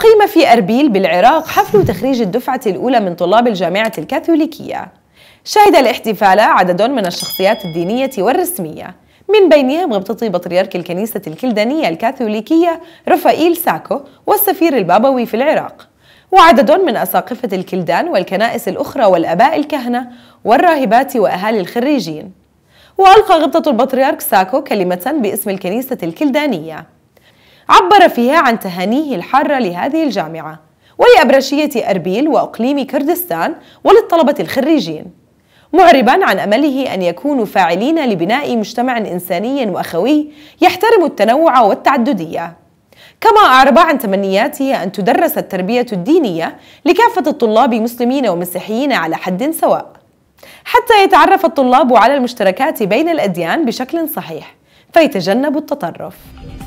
أقيم في أربيل بالعراق حفل تخريج الدفعة الأولى من طلاب الجامعة الكاثوليكية شهد الاحتفال عدد من الشخصيات الدينية والرسمية من بينهم غبطتي بطريرك الكنيسة الكلدانية الكاثوليكية رفائيل ساكو والسفير البابوي في العراق وعدد من أساقفة الكلدان والكنائس الأخرى والأباء الكهنة والراهبات وأهالي الخريجين وألقى غبطة البطريرك ساكو كلمة باسم الكنيسة الكلدانية عبر فيها عن تهانيه الحارة لهذه الجامعة ولأبرشية أربيل وأقليم كردستان وللطلبة الخريجين معربا عن أمله أن يكونوا فاعلين لبناء مجتمع إنساني وأخوي يحترم التنوع والتعددية كما أعرب عن تمنياته أن تدرس التربية الدينية لكافة الطلاب مسلمين ومسيحيين على حد سواء حتى يتعرف الطلاب على المشتركات بين الأديان بشكل صحيح فيتجنبوا التطرف